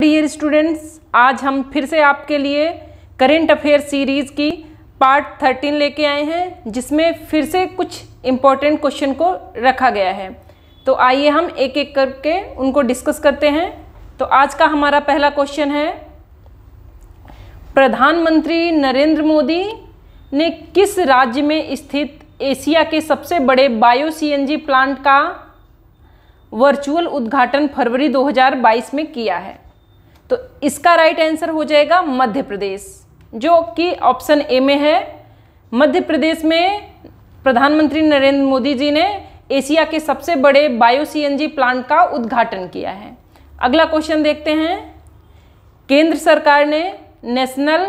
dear students आज हम फिर से आपके लिए करेंट अफेयर सीरीज़ की पार्ट थर्टीन लेके आए हैं जिसमें फिर से कुछ इम्पोर्टेंट क्वेश्चन को रखा गया है तो आइए हम एक एक करके उनको डिस्कस करते हैं तो आज का हमारा पहला क्वेश्चन है प्रधानमंत्री नरेंद्र मोदी ने किस राज्य में स्थित एशिया के सबसे बड़े बायो सी प्लांट का वर्चुअल उद्घाटन फरवरी 2022 में किया है तो इसका राइट आंसर हो जाएगा मध्य प्रदेश जो कि ऑप्शन ए में है मध्य प्रदेश में प्रधानमंत्री नरेंद्र मोदी जी ने एशिया के सबसे बड़े बायो सी प्लांट का उद्घाटन किया है अगला क्वेश्चन देखते हैं केंद्र सरकार ने national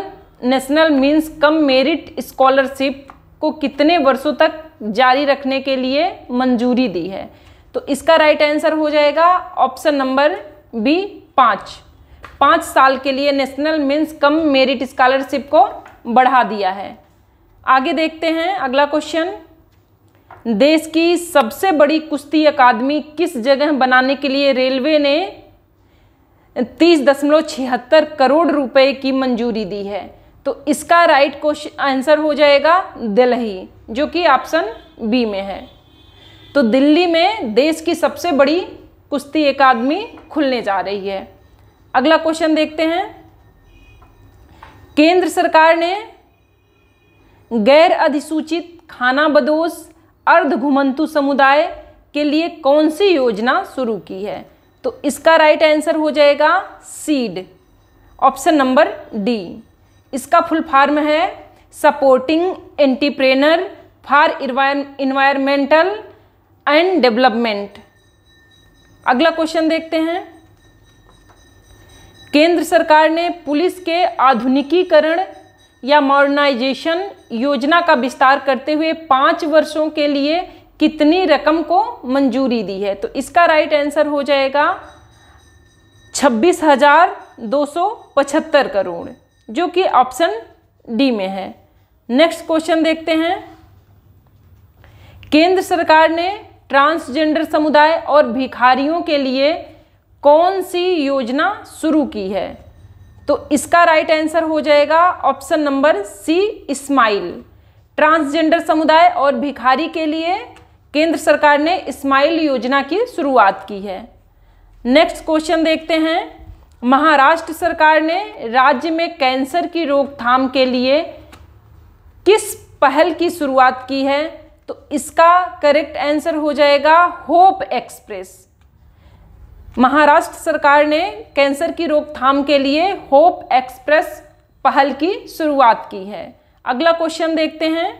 national means cum merit scholarship को कितने वर्षों तक जारी रखने के लिए मंजूरी दी है तो इसका राइट आंसर हो जाएगा ऑप्शन नंबर बी पाँच पाँच साल के लिए national means cum merit scholarship को बढ़ा दिया है आगे देखते हैं अगला क्वेश्चन देश की सबसे बड़ी कुश्ती अकादमी किस जगह बनाने के लिए रेलवे ने तीस दशमलव छिहत्तर करोड़ रुपए की मंजूरी दी है तो इसका राइट क्वेश्चन आंसर हो जाएगा दिल्ली जो कि ऑप्शन बी में है तो दिल्ली में देश की सबसे बड़ी कुश्ती अकादमी खुलने जा रही है अगला क्वेश्चन देखते हैं केंद्र सरकार ने गैर अधिसूचित खाना बदोश अर्ध घुमंतु समुदाय के लिए कौन सी योजना शुरू की है तो इसका राइट आंसर हो जाएगा सीड ऑप्शन नंबर डी इसका फुल फॉर्म है supporting entrepreneur for environmental and development अगला क्वेश्चन देखते हैं केंद्र सरकार ने पुलिस के आधुनिकीकरण या मॉडर्नाइजेशन योजना का विस्तार करते हुए पाँच वर्षों के लिए कितनी रकम को मंजूरी दी है तो इसका राइट आंसर हो जाएगा छब्बीस हजार दो सौ पचहत्तर करोड़ जो कि ऑप्शन डी में है नेक्स्ट क्वेश्चन देखते हैं केंद्र सरकार ने ट्रांसजेंडर समुदाय और भिखारियों के लिए कौन सी योजना शुरू की है तो इसका राइट आंसर हो जाएगा option number C SMILE transgender समुदाय और भिखारी के लिए केंद्र सरकार ने इस्माइल योजना की शुरुआत की है नेक्स्ट क्वेश्चन देखते हैं महाराष्ट्र सरकार ने राज्य में कैंसर की रोकथाम के लिए किस पहल की शुरुआत की है तो इसका करेक्ट आंसर हो जाएगा होप एक्सप्रेस महाराष्ट्र सरकार ने कैंसर की रोकथाम के लिए होप एक्सप्रेस पहल की शुरुआत की है अगला क्वेश्चन देखते हैं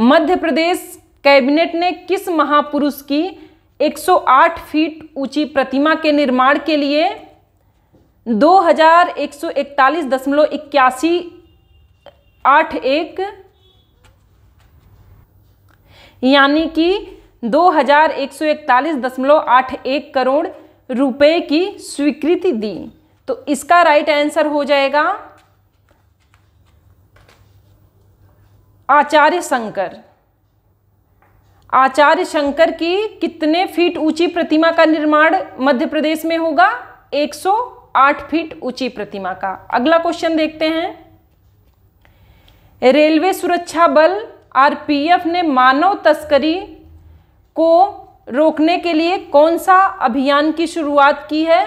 मध्य प्रदेश कैबिनेट ने किस महापुरुष की 108 फीट ऊंची प्रतिमा के निर्माण के लिए इक्यासी आठ एक यानी कि दो करोड़ रुपए की स्वीकृति दी तो इसका राइट आंसर हो जाएगा आचार्य शंकर आचार्य शंकर की कितने फीट ऊंची प्रतिमा का निर्माण मध्य प्रदेश में होगा 108 फीट ऊंची प्रतिमा का अगला क्वेश्चन देखते हैं रेलवे सुरक्षा बल आरपीएफ ने मानव तस्करी को रोकने के लिए कौन सा अभियान की शुरुआत की है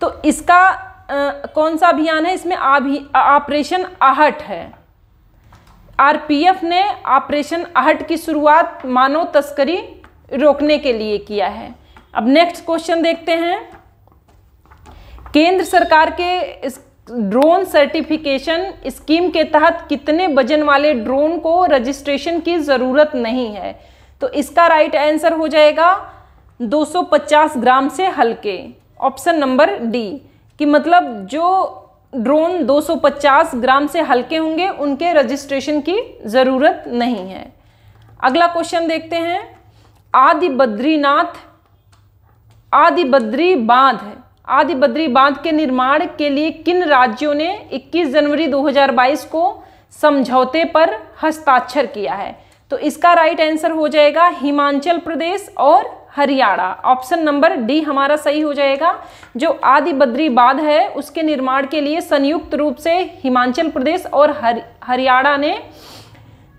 तो इसका आ, कौन सा अभियान है इसमें ऑपरेशन आहट है आरपीएफ ने ऑपरेशन आहट की शुरुआत मानव तस्करी रोकने के लिए किया है अब नेक्स्ट क्वेश्चन देखते हैं केंद्र सरकार के ड्रोन सर्टिफिकेशन स्कीम के तहत कितने वजन वाले ड्रोन को रजिस्ट्रेशन की ज़रूरत नहीं है तो इसका राइट आंसर हो जाएगा 250 ग्राम से हल्के ऑप्शन नंबर डी कि मतलब जो ड्रोन 250 ग्राम से हल्के होंगे उनके रजिस्ट्रेशन की ज़रूरत नहीं है अगला क्वेश्चन देखते हैं आदि बद्रीनाथ आदि बद्री बांध आदि बद्री बांध के निर्माण के लिए किन राज्यों ने 21 जनवरी 2022 को समझौते पर हस्ताक्षर किया है तो इसका राइट आंसर हो जाएगा हिमाचल प्रदेश और हरियाणा ऑप्शन नंबर डी हमारा सही हो जाएगा जो आदि बद्री बाद है उसके निर्माण के लिए संयुक्त रूप से हिमाचल प्रदेश और हर हरियाणा ने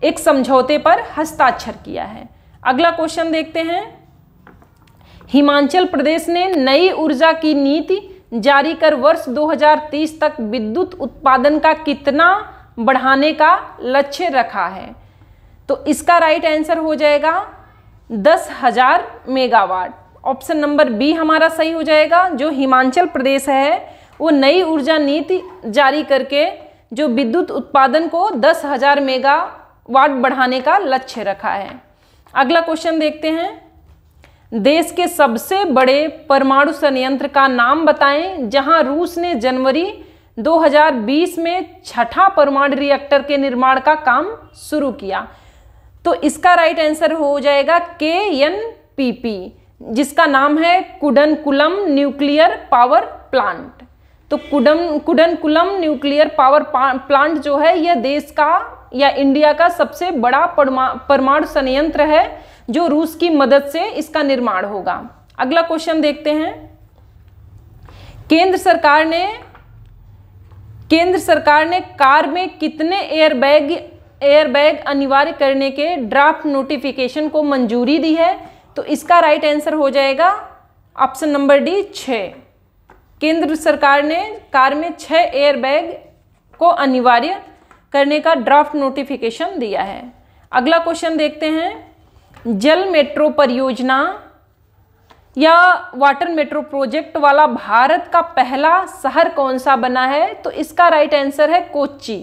एक समझौते पर हस्ताक्षर किया है अगला क्वेश्चन देखते हैं हिमाचल प्रदेश ने नई ऊर्जा की नीति जारी कर वर्ष 2030 तक विद्युत उत्पादन का कितना बढ़ाने का लक्ष्य रखा है तो इसका राइट आंसर हो जाएगा दस हजार मेगावाट ऑप्शन नंबर बी हमारा सही हो जाएगा जो हिमाचल प्रदेश है वो नई ऊर्जा नीति जारी करके जो विद्युत उत्पादन को दस हजार मेगावाट बढ़ाने का लक्ष्य रखा है अगला क्वेश्चन देखते हैं देश के सबसे बड़े परमाणु संयंत्र का नाम बताएं जहां रूस ने जनवरी 2020 में छठा परमाणु रिएक्टर के निर्माण का काम शुरू किया तो इसका राइट आंसर हो जाएगा के एन पी पी जिसका नाम है कुडनकुलम न्यूक्लियर पावर प्लांट तो कुडम कुडनकुलम न्यूक्लियर पावर प्लांट जो है यह देश का या इंडिया का सबसे बड़ा परमाणु संयंत्र है जो रूस की मदद से इसका निर्माण होगा अगला क्वेश्चन देखते हैं केंद्र सरकार ने केंद्र सरकार ने कार में कितने एयरबैग एयरबैग अनिवार्य करने के ड्राफ्ट नोटिफिकेशन को मंजूरी दी है तो इसका राइट आंसर हो जाएगा ऑप्शन नंबर डी छ केंद्र सरकार ने कार में छः एयरबैग को अनिवार्य करने का ड्राफ्ट नोटिफिकेशन दिया है अगला क्वेश्चन देखते हैं जल मेट्रो परियोजना या वाटर मेट्रो प्रोजेक्ट वाला भारत का पहला शहर कौन सा बना है तो इसका राइट आंसर है कोची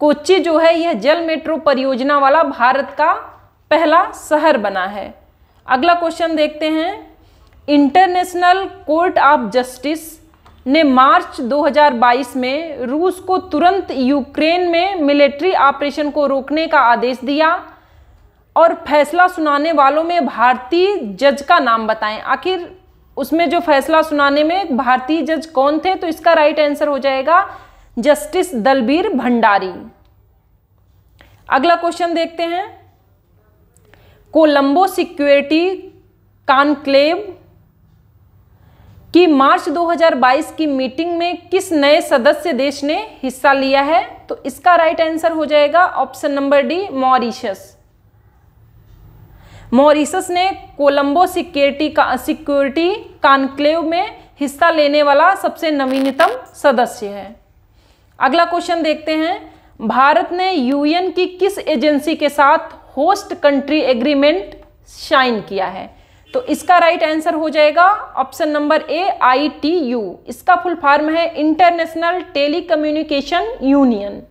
कोच्चि जो है यह जल मेट्रो परियोजना वाला भारत का पहला शहर बना है अगला क्वेश्चन देखते हैं इंटरनेशनल कोर्ट ऑफ जस्टिस ने मार्च 2022 में रूस को तुरंत यूक्रेन में मिलिट्री ऑपरेशन को रोकने का आदेश दिया और फैसला सुनाने वालों में भारतीय जज का नाम बताएं आखिर उसमें जो फैसला सुनाने में भारतीय जज कौन थे तो इसका राइट आंसर हो जाएगा जस्टिस दलबीर भंडारी अगला क्वेश्चन देखते हैं कोलंबो सिक्योरिटी कॉन्क्लेव की मार्च 2022 की मीटिंग में किस नए सदस्य देश ने हिस्सा लिया है तो इसका राइट आंसर हो जाएगा option number D Mauritius Mauritius ने कोलंबो सिक्योरिटी का सिक्योरिटी कॉन्क्लेव में हिस्सा लेने वाला सबसे नवीनतम सदस्य है अगला क्वेश्चन देखते हैं भारत ने यूएन की किस एजेंसी के साथ होस्ट कंट्री एग्रीमेंट साइन किया है तो इसका राइट आंसर हो जाएगा option number A I T U इसका फुल फॉर्म है इंटरनेशनल टेली यूनियन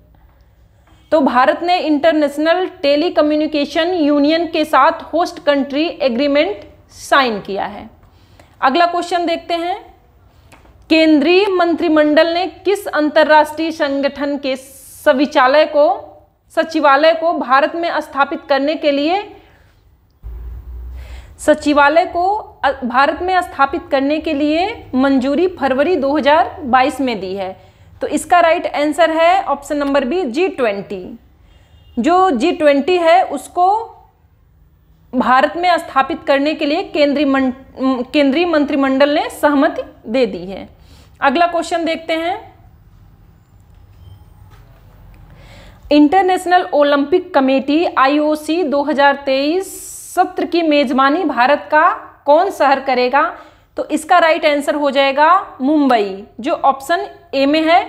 तो भारत ने इंटरनेशनल टेलीकम्युनिकेशन यूनियन के साथ होस्ट कंट्री एग्रीमेंट साइन किया है अगला क्वेश्चन देखते हैं केंद्रीय मंत्रिमंडल ने किस अंतर्राष्ट्रीय संगठन के सविचालय को सचिवालय को भारत में स्थापित करने के लिए सचिवालय को भारत में स्थापित करने के लिए मंजूरी फरवरी 2022 में दी है तो इसका राइट आंसर है option number B G twenty जो जी ट्वेंटी है उसको भारत में स्थापित करने के लिए केंद्रीय केंद्रीय मंत्रिमंडल ने सहमति दे दी है अगला क्वेश्चन देखते हैं इंटरनेशनल ओलंपिक कमेटी आईओसी 2023 सत्र की मेजबानी भारत का कौन शहर करेगा तो इसका राइट आंसर हो जाएगा मुंबई जो ऑप्शन ए में है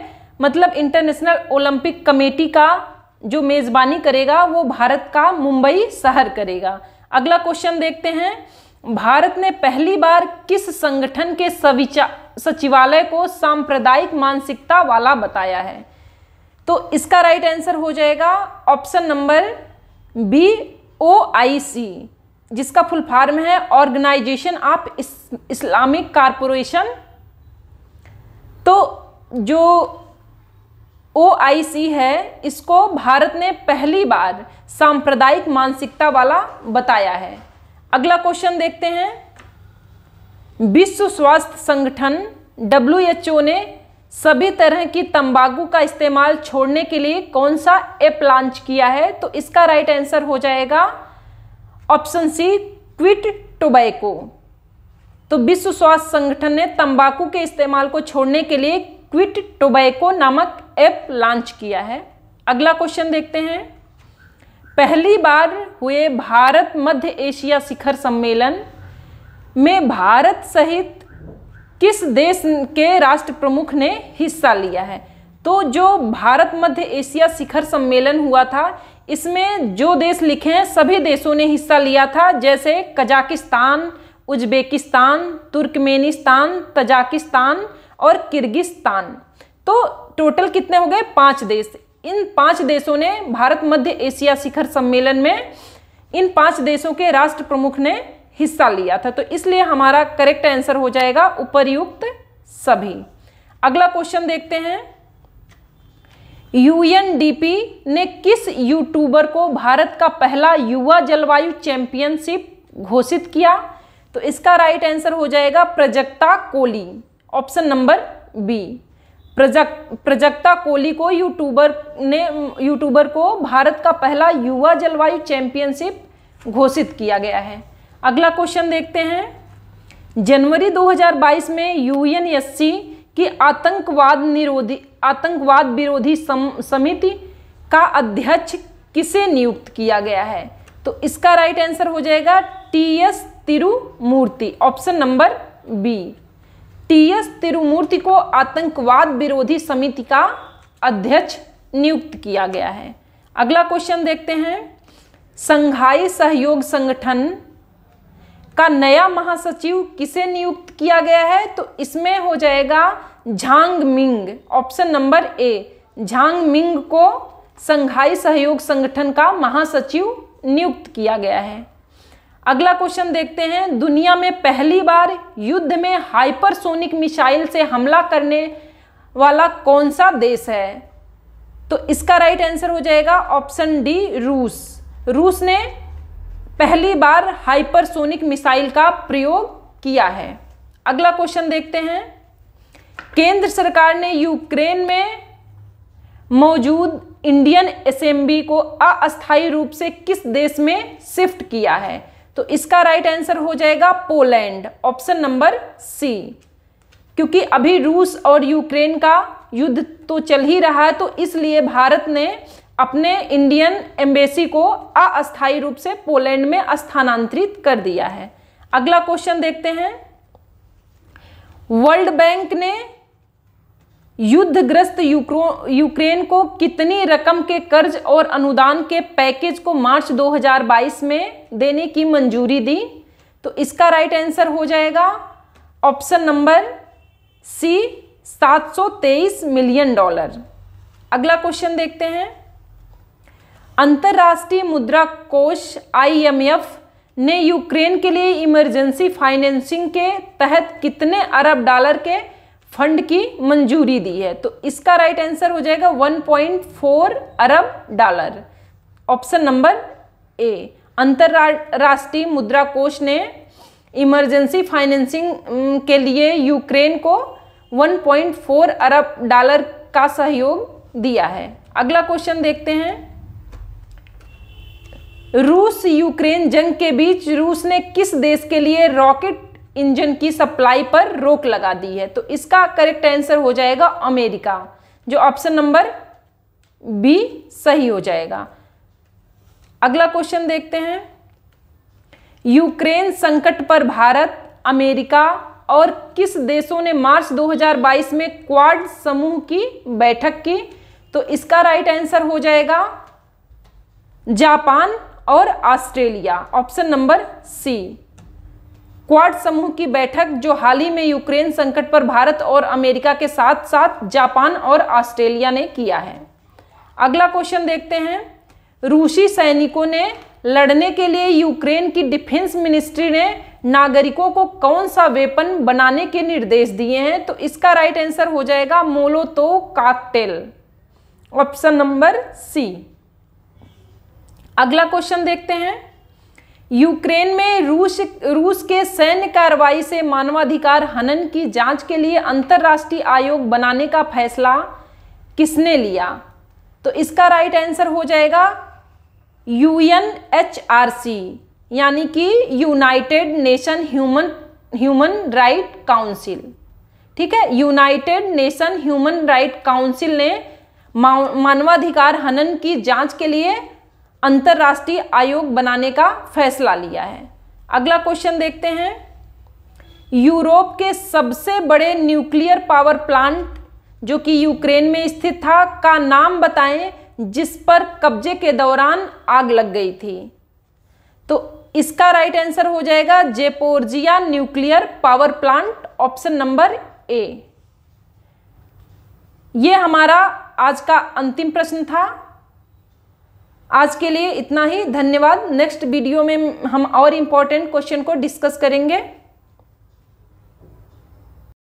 मतलब इंटरनेशनल ओलंपिक कमेटी का जो मेजबानी करेगा वो भारत का मुंबई शहर करेगा अगला क्वेश्चन देखते हैं भारत ने पहली बार किस संगठन के सचिवालय को सांप्रदायिक मानसिकता वाला बताया है तो इसका राइट आंसर हो जाएगा option number B O I C जिसका फुल फॉर्म है ऑर्गेनाइजेशन ऑफ इस, इस्लामिक कारपोरेशन तो जो ओ आई सी है इसको भारत ने पहली बार सांप्रदायिक मानसिकता वाला बताया है अगला क्वेश्चन देखते हैं विश्व स्वास्थ्य संगठन डब्ल्यू ने सभी तरह की तंबाकू का इस्तेमाल छोड़ने के लिए कौन सा ऐप लॉन्च किया है तो इसका राइट आंसर हो जाएगा ऑप्शन सी क्विट टोबैको तो विश्व स्वास्थ्य संगठन ने तंबाकू के इस्तेमाल को छोड़ने के लिए क्विट टोबैको नामक ऐप लॉन्च किया है अगला क्वेश्चन देखते हैं पहली बार हुए भारत मध्य एशिया शिखर सम्मेलन में भारत सहित किस देश के राष्ट्र प्रमुख ने हिस्सा लिया है तो जो भारत मध्य एशिया शिखर सम्मेलन हुआ था इसमें जो देश लिखे हैं सभी देशों ने हिस्सा लिया था जैसे कजाकिस्तान उज्बेकिस्तान तुर्कमेनिस्तान तजाकिस्तान और किर्गिस्तान तो टोटल कितने हो गए पांच देश इन पांच देशों ने भारत मध्य एशिया शिखर सम्मेलन में इन पांच देशों के राष्ट्र प्रमुख ने हिस्सा लिया था तो इसलिए हमारा करेक्ट आंसर हो जाएगा उपरयुक्त सभी अगला क्वेश्चन देखते हैं यूएनडीपी ने किस यूट्यूबर को भारत का पहला युवा जलवायु चैंपियनशिप घोषित किया तो इसका राइट आंसर हो जाएगा Prajakta Koli option number B प्रजक प्रजक्ता कोहली को यूट्यूबर ने यूट्यूबर को भारत का पहला युवा जलवायु चैंपियनशिप घोषित किया गया है अगला क्वेश्चन देखते हैं जनवरी 2022 में यूएनएससी की आतंकवाद निरोधी आतंकवाद विरोधी समिति का अध्यक्ष किसे नियुक्त किया गया है तो इसका राइट आंसर हो जाएगा T S Tirumurti option number B TS Tirumurti को आतंकवाद विरोधी समिति का अध्यक्ष नियुक्त किया गया है अगला क्वेश्चन देखते हैं संघाई सहयोग संगठन का नया महासचिव किसे नियुक्त किया गया है तो इसमें हो जाएगा Zhang Ming option number A Zhang Ming को संघाई सहयोग संगठन का महासचिव नियुक्त किया गया है अगला क्वेश्चन देखते हैं दुनिया में पहली बार युद्ध में हाइपरसोनिक मिसाइल से हमला करने वाला कौन सा देश है तो इसका राइट आंसर हो जाएगा ऑप्शन डी रूस रूस ने पहली बार हाइपरसोनिक मिसाइल का प्रयोग किया है अगला क्वेश्चन देखते हैं केंद्र सरकार ने यूक्रेन में मौजूद इंडियन असेंबली को अस्थाई रूप से किस देश में शिफ्ट किया है तो इसका राइट आंसर हो जाएगा पोलैंड ऑप्शन नंबर सी क्योंकि अभी रूस और यूक्रेन का युद्ध तो चल ही रहा है तो इसलिए भारत ने अपने इंडियन एम्बेसी को अस्थायी रूप से पोलैंड में स्थानांतरित कर दिया है अगला क्वेश्चन देखते हैं वर्ल्ड बैंक ने युद्धग्रस्त यूक्रेन को कितनी रकम के कर्ज और अनुदान के पैकेज को मार्च 2022 में देने की मंजूरी दी तो इसका राइट आंसर हो जाएगा option number C 723 million dollar अगला क्वेश्चन देखते हैं अंतर्राष्ट्रीय मुद्रा कोष आईएमएफ ने यूक्रेन के लिए इमरजेंसी फाइनेंसिंग के तहत कितने अरब डॉलर के फंड की मंजूरी दी है तो इसका राइट आंसर हो जाएगा 1.4 अरब डॉलर ऑप्शन नंबर ए अंतरराष्ट्रीय मुद्रा कोष ने इमरजेंसी फाइनेंसिंग के लिए यूक्रेन को 1.4 अरब डॉलर का सहयोग दिया है अगला क्वेश्चन देखते हैं रूस यूक्रेन जंग के बीच रूस ने किस देश के लिए रॉकेट इंजन की सप्लाई पर रोक लगा दी है तो इसका करेक्ट आंसर हो जाएगा अमेरिका जो ऑप्शन नंबर बी सही हो जाएगा अगला क्वेश्चन देखते हैं यूक्रेन संकट पर भारत अमेरिका और किस देशों ने मार्च 2022 में क्वाड समूह की बैठक की तो इसका राइट आंसर हो जाएगा जापान और Australia option number C Quad समूह की बैठक जो हाल ही में यूक्रेन संकट पर भारत और अमेरिका के साथ साथ जापान और ऑस्ट्रेलिया ने किया है अगला क्वेश्चन देखते हैं रूसी सैनिकों ने लड़ने के लिए यूक्रेन की डिफेंस मिनिस्ट्री ने नागरिकों को कौन सा वेपन बनाने के निर्देश दिए हैं तो इसका राइट आंसर हो जाएगा Molotov cocktail option number C अगला क्वेश्चन देखते हैं यूक्रेन में रूस रूस के सैन्य कार्रवाई से मानवाधिकार हनन की जांच के लिए अंतर्राष्ट्रीय आयोग बनाने का फैसला किसने लिया तो इसका राइट आंसर हो जाएगा यूएनएचआरसी यानी कि United Nation human human right council ठीक है United Nation human right council ने मानवाधिकार हनन की जांच के लिए अंतर्राष्ट्रीय आयोग बनाने का फैसला लिया है अगला क्वेश्चन देखते हैं यूरोप के सबसे बड़े न्यूक्लियर पावर प्लांट जो कि यूक्रेन में स्थित था का नाम बताएं जिस पर कब्जे के दौरान आग लग गई थी तो इसका राइट आंसर हो जाएगा Zaporizhzhia nuclear power plant option number A ये हमारा आज का अंतिम प्रश्न था आज के लिए इतना ही धन्यवाद नेक्स्ट वीडियो में हम और इम्पॉर्टेंट क्वेश्चन को डिस्कस करेंगे